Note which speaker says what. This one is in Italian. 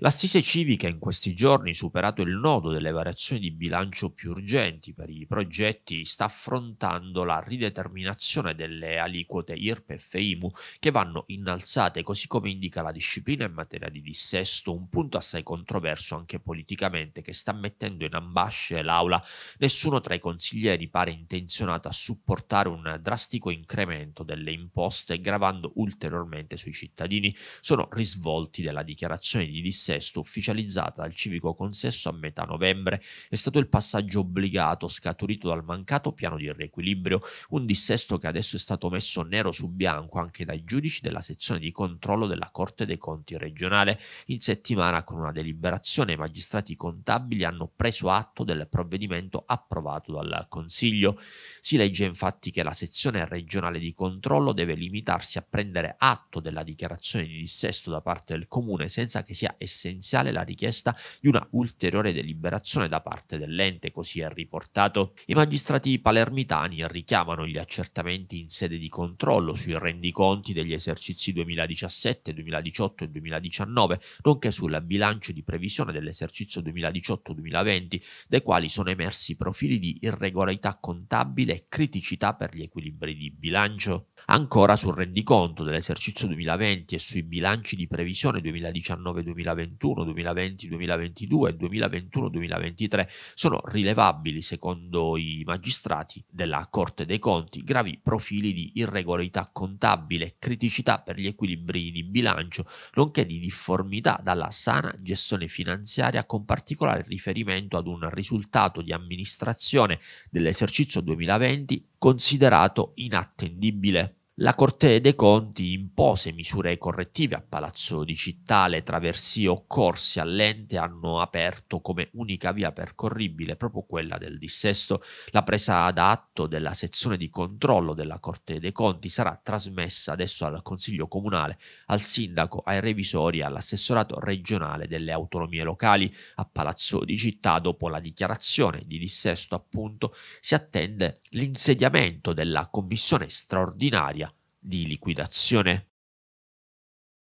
Speaker 1: L'assise civica in questi giorni, superato il nodo delle variazioni di bilancio più urgenti per i progetti, sta affrontando la rideterminazione delle aliquote IRPEF e IMU che vanno innalzate così come indica la disciplina in materia di dissesto, un punto assai controverso anche politicamente che sta mettendo in ambasce l'Aula. Nessuno tra i consiglieri pare intenzionato a supportare un drastico incremento delle imposte gravando ulteriormente sui cittadini. Sono risvolti della dichiarazione di dissesto dissesto ufficializzata dal civico consesso a metà novembre è stato il passaggio obbligato scaturito dal mancato piano di riequilibrio, un dissesto che adesso è stato messo nero su bianco anche dai giudici della sezione di controllo della Corte dei Conti regionale. In settimana con una deliberazione i magistrati contabili hanno preso atto del provvedimento approvato dal Consiglio. Si legge infatti che la sezione regionale di controllo deve limitarsi a prendere atto della dichiarazione di dissesto da parte del comune senza che sia estratto essenziale la richiesta di una ulteriore deliberazione da parte dell'ente, così è riportato. I magistrati palermitani richiamano gli accertamenti in sede di controllo sui rendiconti degli esercizi 2017, 2018 e 2019, nonché sul bilancio di previsione dell'esercizio 2018-2020, dai quali sono emersi profili di irregolarità contabile e criticità per gli equilibri di bilancio. Ancora sul rendiconto dell'esercizio 2020 e sui bilanci di previsione 2019 2020 2021, 2020, 2022 e 2021, 2023 sono rilevabili, secondo i magistrati della Corte dei Conti, gravi profili di irregolarità contabile, criticità per gli equilibri di bilancio, nonché di difformità dalla sana gestione finanziaria con particolare riferimento ad un risultato di amministrazione dell'esercizio 2020 considerato inattendibile la Corte dei Conti impose misure correttive a Palazzo di Città, le traversie o all'ente hanno aperto come unica via percorribile proprio quella del dissesto. La presa ad atto della sezione di controllo della Corte dei Conti sarà trasmessa adesso al Consiglio Comunale, al Sindaco, ai revisori e all'assessorato regionale delle autonomie locali. A Palazzo di Città, dopo la dichiarazione di dissesto appunto, si attende l'insediamento della Commissione straordinaria di liquidazione